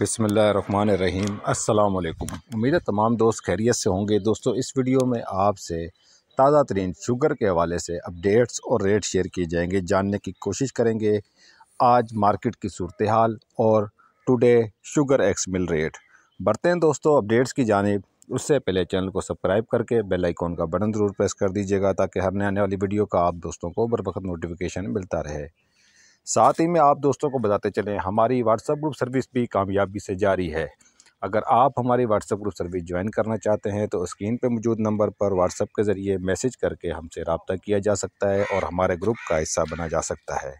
बसमिल रहीम अल्लाम उम्मीद है तमाम दोस्त खैरियत से होंगे दोस्तों इस वीडियो में आपसे ताज़ा तरीन शुगर के हवाले से अपडेट्स और रेट शेयर किए जाएंगे जानने की कोशिश करेंगे आज मार्केट की सूरत हाल और today sugar ex mill rate बढ़ते हैं दोस्तों अपडेट्स की जानब उससे पहले चैनल को सब्सक्राइब करके बेल आइकॉन का बटन ज़रूर प्रेस कर दीजिएगा ताकि हर आने वाली वीडियो का आप दोस्तों को बर वक्त नोटिफिकेशन मिलता रहे साथ ही में आप दोस्तों को बताते चलें हमारी व्हाट्सएप ग्रुप सर्विस भी कामयाबी से जारी है अगर आप हमारी व्हाट्सएप ग्रुप सर्विस ज्वाइन करना चाहते हैं तो स्क्रीन पर मौजूद नंबर पर व्हाट्सएप के ज़रिए मैसेज करके हमसे रबता किया जा सकता है और हमारे ग्रुप का हिस्सा बना जा सकता है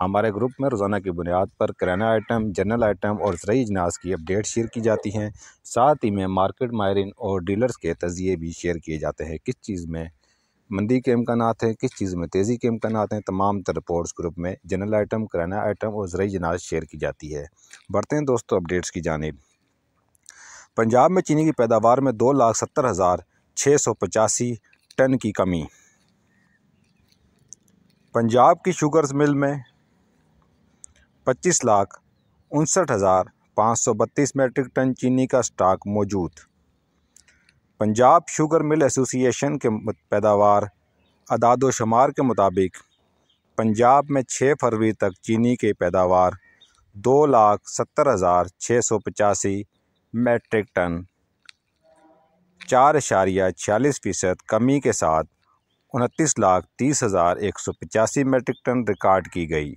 हमारे ग्रुप में रोज़ाना की बुनियाद पर करना आइटम जनरल आइटम और जरिए अजनास की अपडेट शेयर की जाती हैं साथ ही में मार्केट मायरिन और डीलर्स के तजिए भी शेयर किए जाते हैं किस चीज़ में मंदी के इम्कान हैं किस चीज़ में तेज़ी के इम्कान हैं तमाम रिपोर्ट्स ग्रुप में जनरल आइटम कराना आइटम और ज़रिए जनाज शेयर की जाती है बढ़ते हैं दोस्तों अपडेट्स की जानब पंजाब में चीनी की पैदावार में दो लाख सत्तर हज़ार छः सौ पचासी टन की कमी पंजाब की शुगर्स मिल में पच्चीस लाख उनसठ हज़ार पाँच सौ बत्तीस मेट्रिक टन चीनी का स्टॉक मौजूद पंजाब शुगर मिल एसोसिएशन के पैदावार अदाद शुमार के मुताबिक पंजाब में 6 फरवरी तक चीनी की पैदावार दो लाख सत्तर हज़ार छः सौ पचासी मैट्रिक टन चार इशारिया छियालीस फ़ीसद कमी के साथ उनतीस लाख तीस हज़ार एक सौ पचासी मेट्रिक टन रिकॉर्ड की गई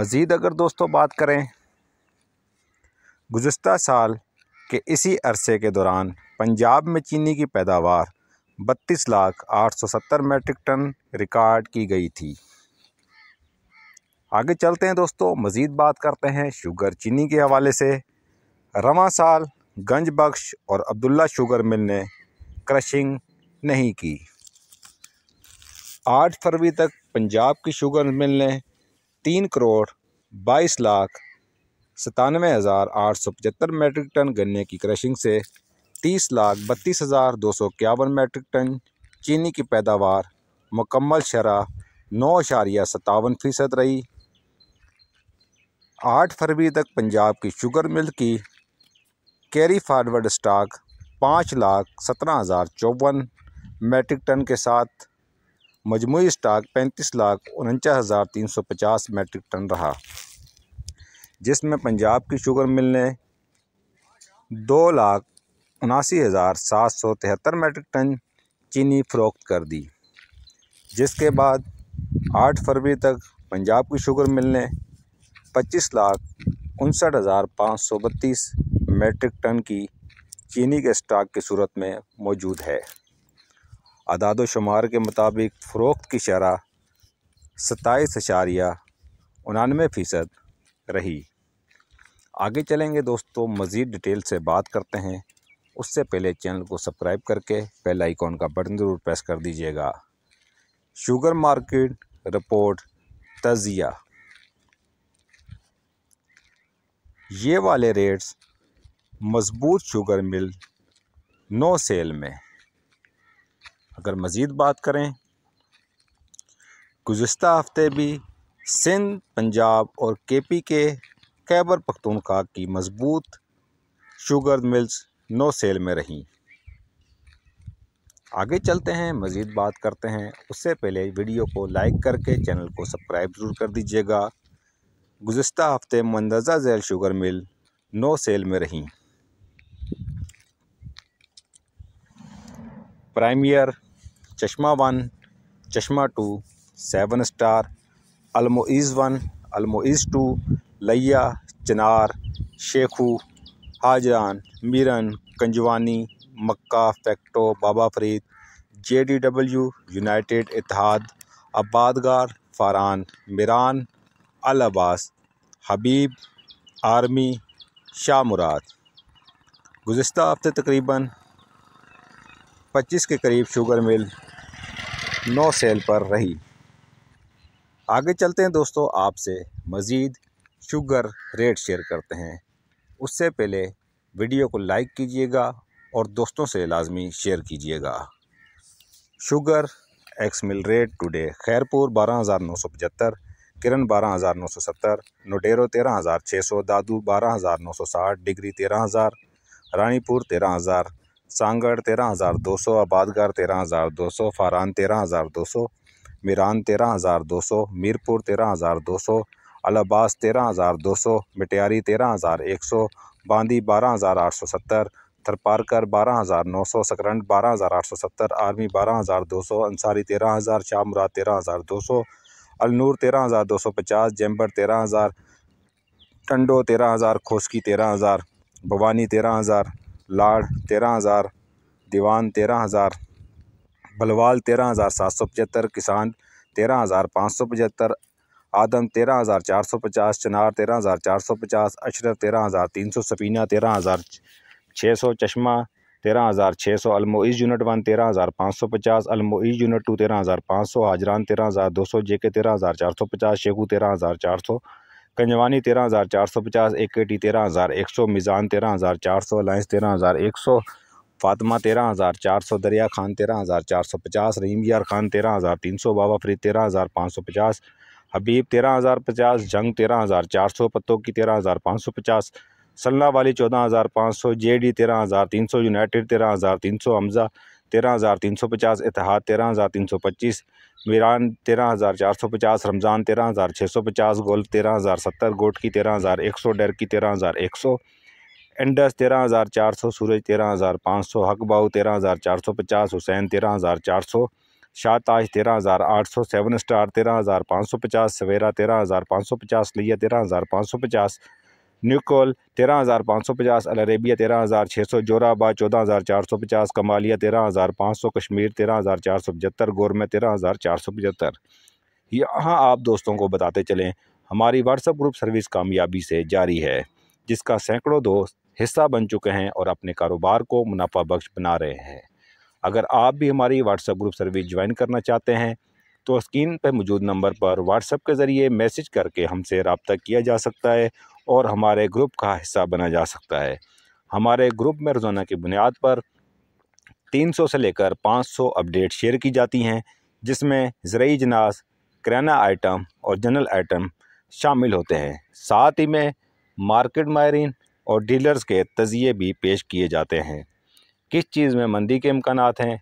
मज़ीद अगर दोस्तों बात करें गुज्तर साल कि इसी अरसे के दौरान पंजाब में चीनी की पैदावार बत्तीस लाख आठ सौ सत्तर मेट्रिक टन रिकॉर्ड की गई थी आगे चलते हैं दोस्तों मज़ीद बात करते हैं शुगर चीनी के हवाले से रवा साल गंज बख्श और अब्दुल्ला शुगर मिल ने क्रशिंग नहीं की आठ फरवरी तक पंजाब की शुगर मिल ने तीन करोड़ बाईस लाख सतानवे हज़ार आठ सौ पचहत्तर मेट्रिक टन गन्ने की क्रशिंग से तीस लाख बत्तीस हज़ार दो सौ इक्यावन मेट्रिक टन चीनी की पैदावार मुकम्मल शरह नौ अशारिया सतावन फ़ीसद रही आठ फरवरी तक पंजाब की शुगर मिल की कैरी फारवर्ड स्टॉक पाँच लाख सत्रह हज़ार चौवन मेट्रिक टन के साथ मजमू स्टॉक पैंतीस लाख उनचास हज़ार तीन सौ पचास मेट्रिक टन रहा जिसमें पंजाब की शुगर मिल ने दो लाख उनासी हज़ार सात सौ तिहत्तर मेट्रिक टन चीनी फ़रोख्त कर दी जिसके बाद आठ फरवरी तक पंजाब की शुगर मिल ने पच्चीस लाख उनसठ हज़ार पाँच सौ बत्तीस मेट्रिक टन की चीनी के स्टॉक की सूरत में मौजूद है अदाद शुमार के मुताबिक फ़रोख्त की शरह सत्ताईस अशारिया उनानवे फ़ीसद रही आगे चलेंगे दोस्तों मज़ीद डिटेल से बात करते हैं उससे पहले चैनल को सब्सक्राइब करके बेल आइकॉन का बटन ज़रूर प्रेस कर दीजिएगा शुगर मार्केट रिपोर्ट तजिया ये वाले रेट्स मजबूत शुगर मिल नो सेल में अगर मज़ीद बात करें गुज्त हफ्ते भी सिंध पंजाब और के पी के खैबर पख्तूनख्वा की मजबूत शुगर मिल्स नो सेल में रहीं आगे चलते हैं मज़ीद बात करते हैं उससे पहले वीडियो को लाइक करके चैनल को सब्सक्राइब ज़रूर कर दीजिएगा गुज्त हफ्ते मंदजा जैल शुगर मिल नो सेल में रहीं premier Chashma one Chashma two seven star Almoiz one Almoiz two Layyah Chinar Shekhoo Hajran Miran Kanjwani Makkah Fecto Baba Farid J D W United Ittehad Abadgar Faran Miran Al Abbas Habib Army Shah Murad गुज्त हफ्ते तकरीबन 25 के करीब शुगर मिल नौ सेल पर रही आगे चलते हैं दोस्तों आपसे मज़ीद शुगर रेट शेयर करते हैं उससे पहले वीडियो को लाइक कीजिएगा और दोस्तों से लाजमी शेयर कीजिएगा sugar ex mill rate today Khairpur बारह हज़ार नौ सौ पचहत्तर किरण बारह हज़ार नौ सौ सत्तर नोडेरो तेरह हज़ार छः सौ दादू बारह हज़ार नौ सौ साठ डिग्री तेरह हज़ार रानीपुर तेरह हज़ार सांगड़ तेरह हज़ार दो सौ आबादगार तेरह हज़ार दो सौ फारान तेरह हज़ार दो सौ मीरान तेरह हज़ार दो सौ मीरपुर तेरह हज़ार दो सौ अलाबास तेरह हज़ार दो सौ मिटियारी तेरह हज़ार एक सौ बांदी बारह हज़ार आठ सौ सत्तर थरपारकर बारह हज़ार नौ सौ सकरंड बारह हज़ार आठ सौ सत्तर आर्मी बारह हज़ार दो सौ अंसारी तेरह हज़ार शाह मुराद तेरह हज़ार दो सौ अलनूर तेरह हज़ार दो सौ पचास जैम्बर तेरह हज़ार टंडो तेरह हज़ार खोसकी तेरह हज़ार भवानी तेरह हज़ार लाड तेरह हज़ार दीवान तेरह हज़ार बलवाल तेरह हज़ार सात सौ पचहत्तर किसान तेरह हज़ार पाँच सौ पचहत्तर आदम तेरह हज़ार चार सौ पचास चनार तेरह हज़ार चार सौ पचास अशरफ तेरह हज़ार तीन सौ सफीना तेरह हज़ार छः सौ चश्मा तेरह हज़ार छः सौ अलमोईज़ यूनिट वन तेरह हज़ार पाँच सौ पचास अलमोईज़ यूनिट टू तेरह हज़ार पाँच सौ हाजरान तेरह हज़ार दो सौ जे के तेरह हज़ार चार सौ पचास शेखू तेरह हज़ार चार सौ कंजवानी तेरह हज़ार चार सौ पचास ए के टी तेरह हज़ार एक सौ मिज़ान तेरह हज़ार चार सौ अलायंस तेरह हज़ार एक सौ फातमा तेरह हज़ार चार सौ दरिया खान तेरह हज़ार चार सौ पचास रहीम यार खान तेरह हज़ार तीन सौ बाबा फरीद तेरह हज़ार पाँच सौ पचास हबीब तेरह हज़ार पचास जंग तेरह हज़ार चार सौ पत्तों की तेरह हज़ार पाँच सौ पचास सल्ला वाली चौदह हज़ार पाँच सौ जे डी तेरह हज़ार तीन सौ यूनाइटेड तेरह हज़ार तीन सौ हमजा तेरह हज़ार तीन सौ पचास इतिहाद तेरह हज़ार तीन सौ पच्चीस मीरान तेरह हज़ार चार सौ पचास रमज़ान तेरह हज़ार छः सौ पचास गोल्फ तेरह हज़ार सत्तर गोट की तेरह हज़ार एक सौ डर की तेरह हज़ार एक सौ एंडस तेरह हज़ार चार सौ सूरज तेरह हज़ार पाँच सौ हकबाऊ तेरह हज़ार चार सौ पचास हुसैन तेरह हज़ार चार सौ शाहताज तेरह हज़ार आठ सौ सेवन स्टार तेरह हज़ार पाँच सौ पचास सवेरा तेरह हज़ार पाँच सौ पचास लिया तेरह हज़ार पाँच सौ पचास न्यूकोल तेरह हज़ार पाँच सौ पचास अलरेबिया तेरह हज़ार छः सौ जोराबाद चौदह हज़ार चार सौ पचास कमालिया तेरह हज़ार पाँच सौ कश्मीर तेरह हज़ार चार सौ पचहत्तर गोरमे तेरह हज़ार चार सौ पचहत्तर यहाँ आप दोस्तों को बताते चलें हमारी व्हाट्सएप ग्रुप सर्विस कामयाबी से जारी है जिसका सैकड़ों दोस्त हिस्सा बन चुके हैं और अपने कारोबार को मुनाफा बख्श बना रहे हैं अगर आप भी हमारी व्हाट्सएप ग्रुप सर्विस ज्वाइन करना चाहते हैं तो स्क्रीन पर मौजूद नंबर पर व्हाट्सएप के ज़रिए मैसेज करके हमसे रबता किया जा सकता है और हमारे ग्रुप का हिस्सा बना जा सकता है हमारे ग्रुप में रोज़ाना की बुनियाद पर 300 से लेकर 500 अपडेट शेयर की जाती हैं जिसमें ज़रूरी जनास किराना आइटम और जनरल आइटम शामिल होते हैं साथ ही में मार्केट मायरीन और डीलर्स के तजिए भी पेश किए जाते हैं किस चीज़ में मंदी के इम्कान हैं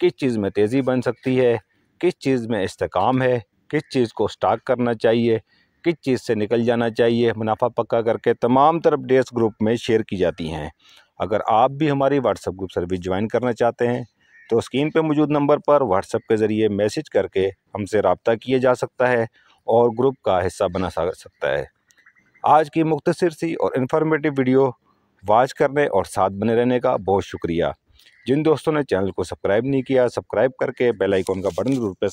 किस चीज़ में तेज़ी बन सकती है किस चीज़ में इस्तकाम है किस चीज़ को स्टॉक करना चाहिए किस चीज़ से निकल जाना चाहिए मुनाफा पक्का करके तमाम तरफ डेस्क ग्रुप में शेयर की जाती हैं अगर आप भी हमारी व्हाट्सएप ग्रुप सर्विस ज्वाइन करना चाहते हैं तो स्क्रीन पर मौजूद नंबर पर व्हाट्सएप के ज़रिए मैसेज करके हमसे रबता किया जा सकता है और ग्रुप का हिस्सा बना सकता है आज की मुख्तर सी और इन्फॉर्मेटिव वीडियो वाच करने और साथ बने रहने का बहुत शुक्रिया जिन दोस्तों ने चैनल को सब्सक्राइब नहीं किया सब्सक्राइब करके बेल आइकॉन का बटन जरूर प्रेस